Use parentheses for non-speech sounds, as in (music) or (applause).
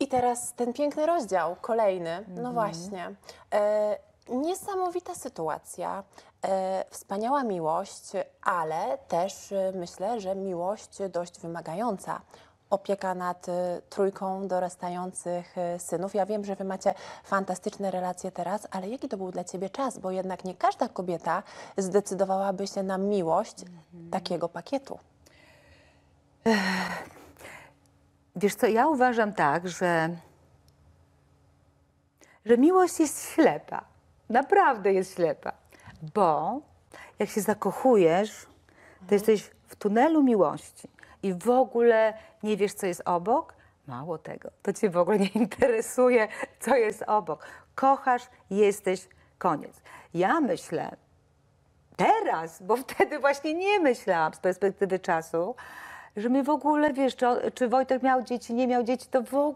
I teraz ten piękny rozdział, kolejny, no mhm. no właśnie. E, niesamowita sytuacja, e, wspaniała miłość, ale też e, myślę, że miłość dość wymagająca. Opieka nad e, trójką dorastających e, synów. Ja wiem, że Wy macie fantastyczne relacje teraz, ale jaki to był dla Ciebie czas? Bo jednak nie każda kobieta zdecydowałaby się na miłość mhm. takiego pakietu. Wiesz co, ja uważam tak, że, że miłość jest ślepa. Naprawdę jest ślepa. Bo jak się zakochujesz, to mhm. jesteś w tunelu miłości i w ogóle nie wiesz, co jest obok. Mało tego, to cię w ogóle nie (laughs) interesuje, co jest obok. Kochasz, jesteś, koniec. Ja myślę teraz, bo wtedy właśnie nie myślałam z perspektywy czasu, że mnie w ogóle, wiesz, czy, czy Wojtek miał dzieci, nie miał dzieci, to w ogóle